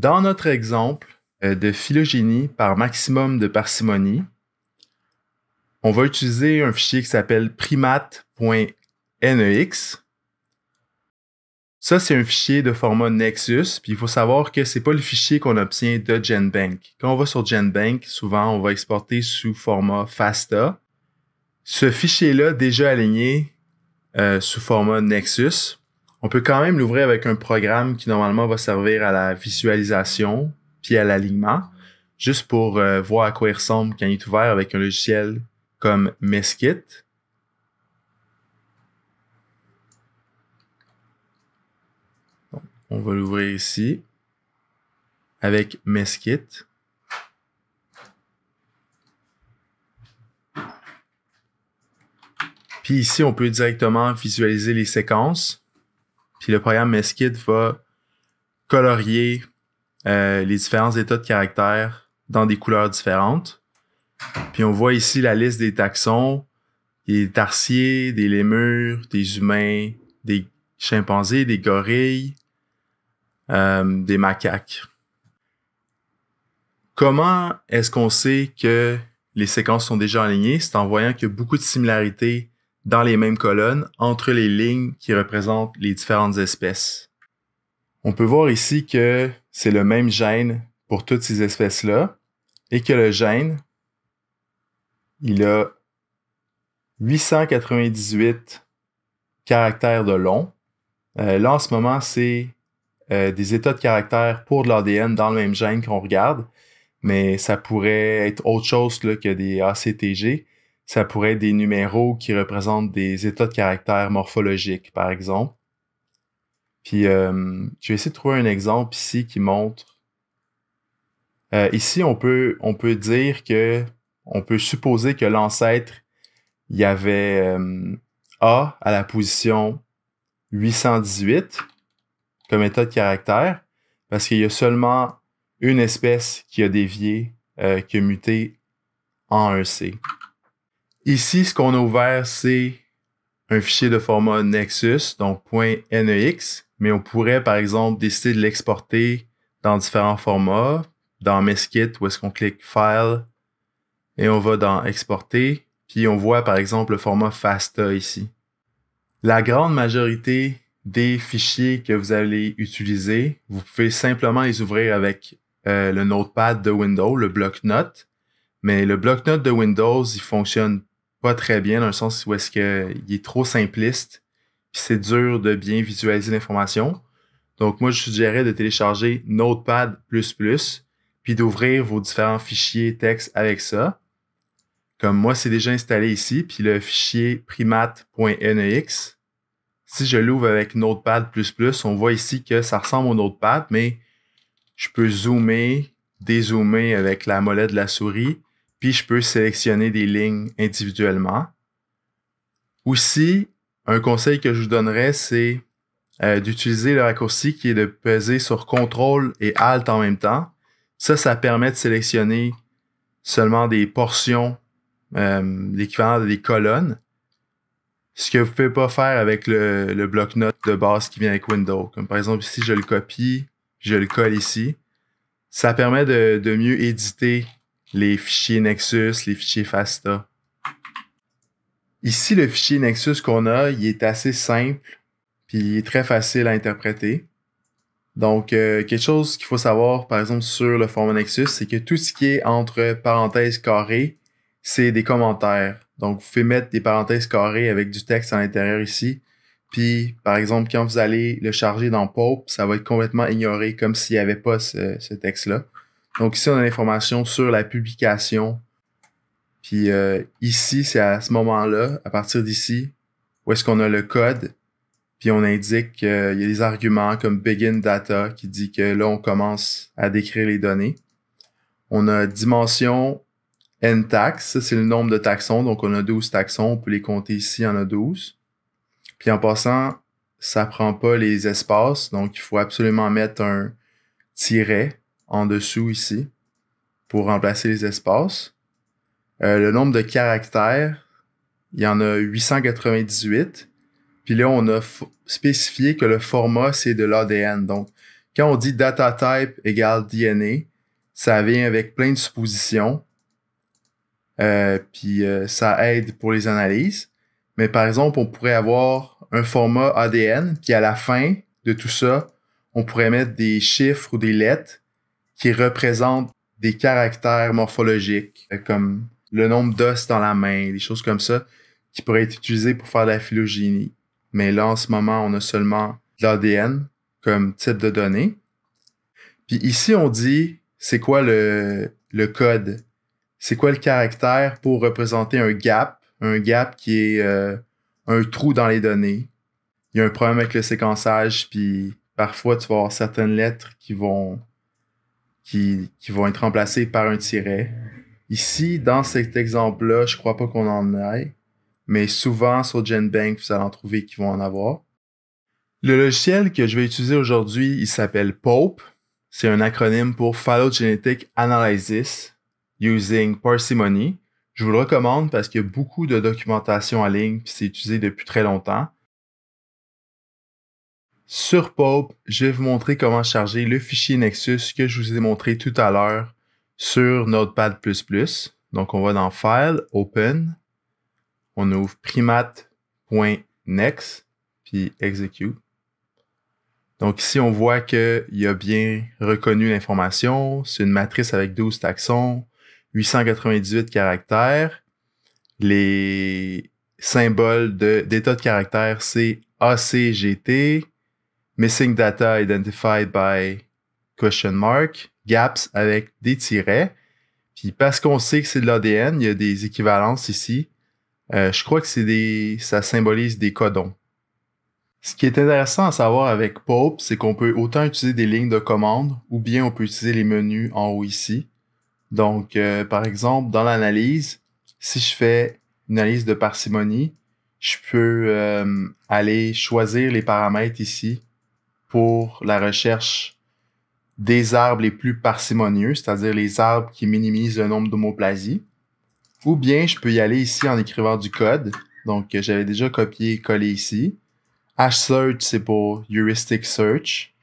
Dans notre exemple euh, de phylogénie par maximum de parcimonie, on va utiliser un fichier qui s'appelle primate.nex. Ça, c'est un fichier de format Nexus, puis il faut savoir que ce n'est pas le fichier qu'on obtient de GenBank. Quand on va sur GenBank, souvent, on va exporter sous format FASTA. Ce fichier-là, déjà aligné euh, sous format Nexus, on peut quand même l'ouvrir avec un programme qui normalement va servir à la visualisation puis à l'alignement, juste pour euh, voir à quoi il ressemble quand il est ouvert avec un logiciel comme Mesquite. On va l'ouvrir ici avec Mesquite. Puis ici, on peut directement visualiser les séquences. Puis le programme Mesquite va colorier euh, les différents états de caractère dans des couleurs différentes. Puis on voit ici la liste des taxons, des tarsiers, des lémures, des humains, des chimpanzés, des gorilles, euh, des macaques. Comment est-ce qu'on sait que les séquences sont déjà alignées? C'est en voyant qu'il y a beaucoup de similarités dans les mêmes colonnes entre les lignes qui représentent les différentes espèces. On peut voir ici que c'est le même gène pour toutes ces espèces-là et que le gène, il a 898 caractères de long. Euh, là, en ce moment, c'est euh, des états de caractères pour de l'ADN dans le même gène qu'on regarde, mais ça pourrait être autre chose là, que des ACTG. Ça pourrait être des numéros qui représentent des états de caractère morphologiques, par exemple. Puis euh, je vais essayer de trouver un exemple ici qui montre. Euh, ici, on peut, dire que on peut supposer que l'ancêtre, il y avait euh, A à la position 818 comme état de caractère, parce qu'il y a seulement une espèce qui a dévié, qui a muté en un c Ici, ce qu'on a ouvert, c'est un fichier de format Nexus, donc .nex, mais on pourrait, par exemple, décider de l'exporter dans différents formats. Dans Mesquite, où est-ce qu'on clique File, et on va dans Exporter, puis on voit, par exemple, le format FASTA ici. La grande majorité des fichiers que vous allez utiliser, vous pouvez simplement les ouvrir avec euh, le notepad de Windows, le bloc-notes. Mais le bloc-notes de Windows, il fonctionne pas très bien, dans le sens où est-ce qu'il est trop simpliste, puis c'est dur de bien visualiser l'information. Donc, moi, je suggérais de télécharger Notepad, puis d'ouvrir vos différents fichiers texte avec ça. Comme moi, c'est déjà installé ici, puis le fichier primat.nex. Si je l'ouvre avec Notepad, on voit ici que ça ressemble au Notepad, mais je peux zoomer, dézoomer avec la molette de la souris puis je peux sélectionner des lignes individuellement. Aussi, un conseil que je vous donnerais, c'est euh, d'utiliser le raccourci qui est de peser sur CTRL et ALT en même temps. Ça, ça permet de sélectionner seulement des portions, euh, l'équivalent des colonnes. Ce que vous ne pouvez pas faire avec le, bloc-notes de base qui vient avec Windows. Comme par exemple, ici, je le copie, je le colle ici. Ça permet de, de mieux éditer les fichiers Nexus, les fichiers FASTA. Ici, le fichier Nexus qu'on a, il est assez simple, puis il est très facile à interpréter. Donc, euh, quelque chose qu'il faut savoir, par exemple, sur le format Nexus, c'est que tout ce qui est entre parenthèses carrées, c'est des commentaires. Donc, vous pouvez mettre des parenthèses carrées avec du texte à l'intérieur ici. Puis, par exemple, quand vous allez le charger dans Pop, ça va être complètement ignoré comme s'il n'y avait pas ce texte-là. Donc ici, on a l'information sur la publication. Puis euh, ici, c'est à ce moment-là, à partir d'ici, où est-ce qu'on a le code. Puis on indique qu'il y a des arguments comme begin data qui dit que là, on commence à décrire les données. On a dimension n tax, c'est le nombre de taxons. Donc on a 12 taxons, on peut les compter ici, on en a 12. Puis en passant, ça prend pas les espaces, donc il faut absolument mettre un tiret en dessous ici pour remplacer les espaces. Euh, le nombre de caractères, il y en a 898. Puis là, on a spécifié que le format, c'est de l'ADN. Donc, quand on dit data type égale DNA, ça vient avec plein de suppositions. Euh, puis euh, ça aide pour les analyses. Mais par exemple, on pourrait avoir un format ADN, puis à la fin de tout ça, on pourrait mettre des chiffres ou des lettres qui représentent des caractères morphologiques, euh, comme le nombre d'os dans la main, des choses comme ça, qui pourraient être utilisées pour faire de la phylogénie. Mais là, en ce moment, on a seulement l'ADN comme type de données. Puis ici, on dit, c'est quoi le, code? C'est quoi le caractère pour représenter un gap? Un gap qui est euh, un trou dans les données. Il y a un problème avec le séquençage, puis parfois, tu vas avoir certaines lettres qui vont qui, vont être remplacés par un tiret. Ici, dans cet exemple-là, je crois pas qu'on en aille, mais souvent sur GenBank, vous allez en trouver qui vont en avoir. Le logiciel que je vais utiliser aujourd'hui, il s'appelle POPE. C'est un acronyme pour Phylogenetic Analysis Using Parsimony. Je vous le recommande parce qu'il y a beaucoup de documentation en ligne, puis c'est utilisé depuis très longtemps. Sur Pope, je vais vous montrer comment charger le fichier Nexus que je vous ai montré tout à l'heure sur Notepad++. Donc, on va dans File, Open, on ouvre primate.next, puis Execute. Donc ici, on voit qu'il a bien reconnu l'information. C'est une matrice avec 12 taxons, 898 caractères. Les symboles d'état de, caractère, c'est ACGT, missing data identified by question mark, gaps avec des tirets. Puis parce qu'on sait que c'est de l'ADN, il y a des équivalences ici. Euh, je crois que c'est des, ça symbolise des codons. Ce qui est intéressant à savoir avec Pope, c'est qu'on peut autant utiliser des lignes de commande ou bien on peut utiliser les menus en haut ici. Donc, euh, par exemple, dans l'analyse, si je fais une analyse de parcimonie, je peux euh, aller choisir les paramètres ici pour la recherche des arbres les plus parcimonieux, c'est-à-dire les arbres qui minimisent le nombre d'homoplasies. Ou bien je peux y aller ici en écrivant du code. Donc euh, j'avais déjà copié et collé ici. HSearch, c'est pour heuristic search.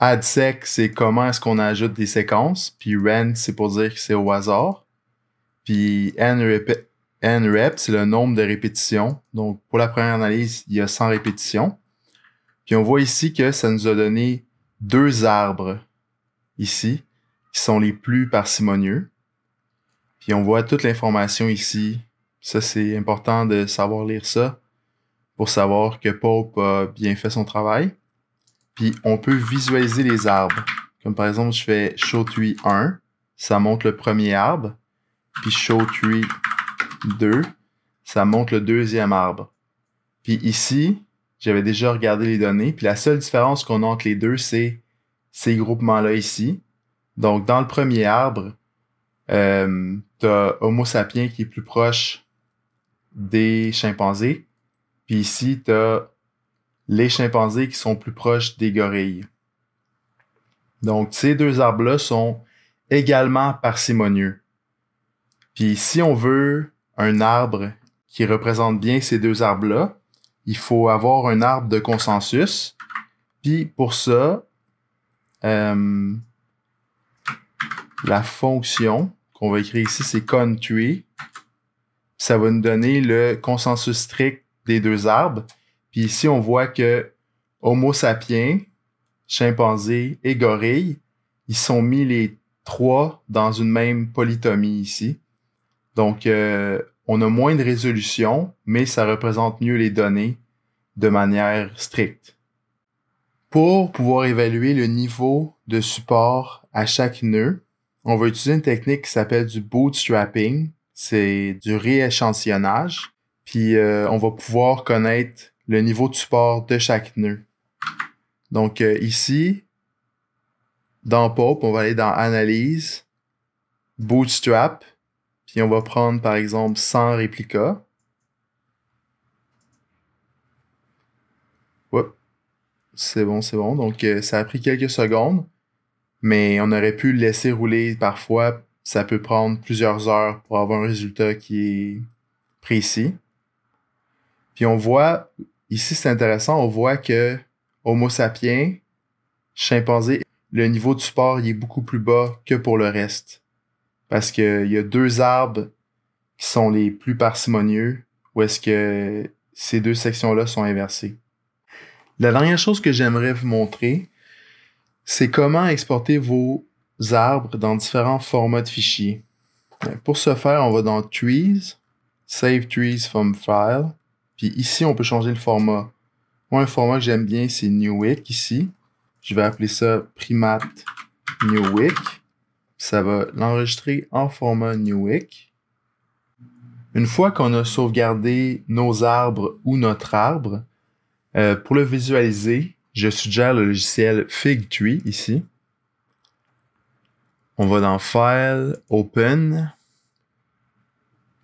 AdSec, c'est comment est-ce qu'on ajoute des séquences. Puis REN, c'est pour dire que c'est au hasard. Puis NREP, c'est le nombre de répétitions. Donc pour la première analyse, il y a 100 répétitions. Puis on voit ici que ça nous a donné deux arbres ici, qui sont les plus parcimonieux. Puis on voit toute l'information ici. Ça, c'est important de savoir lire ça pour savoir que Pope a bien fait son travail. Puis on peut visualiser les arbres. Comme par exemple, je fais Show Tree 1, ça montre le premier arbre. Puis Show Tree 2, ça montre le deuxième arbre. Puis ici, j'avais déjà regardé les données. Puis la seule différence qu'on a entre les deux, c'est ces groupements-là ici. Donc, dans le premier arbre, euh, tu as Homo sapiens qui est plus proche des chimpanzés. Puis ici, tu as les chimpanzés qui sont plus proches des gorilles. Donc, ces deux arbres-là sont également parcimonieux. Puis si on veut un arbre qui représente bien ces deux arbres-là, il faut avoir un arbre de consensus. Puis pour ça, euh, la fonction qu'on va écrire ici, c'est country. Ça va nous donner le consensus strict des deux arbres. Puis ici, on voit que Homo sapiens, chimpanzé et gorille, ils sont mis les trois dans une même polytomie ici. Donc, euh, on a moins de résolution, mais ça représente mieux les données de manière stricte. Pour pouvoir évaluer le niveau de support à chaque nœud, on va utiliser une technique qui s'appelle du bootstrapping. C'est du rééchantillonnage. Puis euh, on va pouvoir connaître le niveau de support de chaque nœud. Donc euh, ici, dans POP, on va aller dans Analyse, Bootstrap, puis on va prendre par exemple 100 réplicas. C'est bon, c'est bon. Donc euh, ça a pris quelques secondes, mais on aurait pu le laisser rouler parfois. Ça peut prendre plusieurs heures pour avoir un résultat qui est précis. Puis on voit, ici c'est intéressant, on voit que Homo sapiens, chimpanzé, le niveau de support est beaucoup plus bas que pour le reste. Parce qu'il y a deux arbres qui sont les plus parcimonieux, ou est-ce que ces deux sections-là sont inversées. La dernière chose que j'aimerais vous montrer, c'est comment exporter vos arbres dans différents formats de fichiers. Pour ce faire, on va dans Trees, Save Trees from File, puis ici, on peut changer le format. Moi, un format que j'aime bien, c'est Newick ici. Je vais appeler ça Primate Newick ça va l'enregistrer en format Newick. Une fois qu'on a sauvegardé nos arbres ou notre arbre, euh, pour le visualiser, je suggère le logiciel FigTree ici. On va dans File, Open.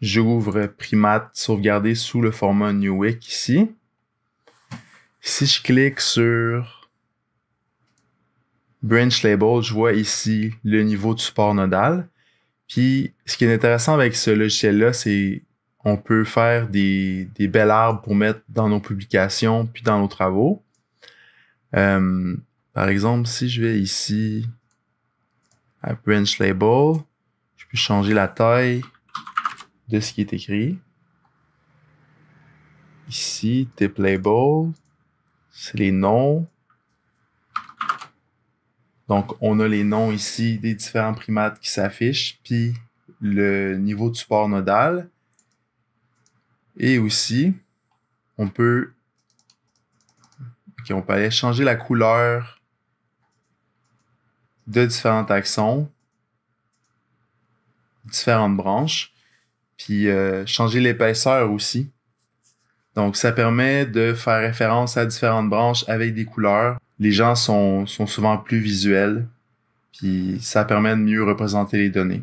J'ouvre Primate sauvegardé sous le format Newick ici. Si je clique sur branch label, je vois ici le niveau de support nodal. Puis, ce qui est intéressant avec ce logiciel-là, c'est on peut faire des, des belles arbres pour mettre dans nos publications puis dans nos travaux. Euh, par exemple, si je vais ici à branch label, je peux changer la taille de ce qui est écrit. Ici, tip label, c'est les noms. Donc, on a les noms ici des différents primates qui s'affichent, puis le niveau de support nodal. Et aussi, on peut, peut aller changer la couleur de différents axons, différentes branches, puis euh, changer l'épaisseur aussi. Donc, ça permet de faire référence à différentes branches avec des couleurs les gens sont, sont souvent plus visuels, puis ça permet de mieux représenter les données.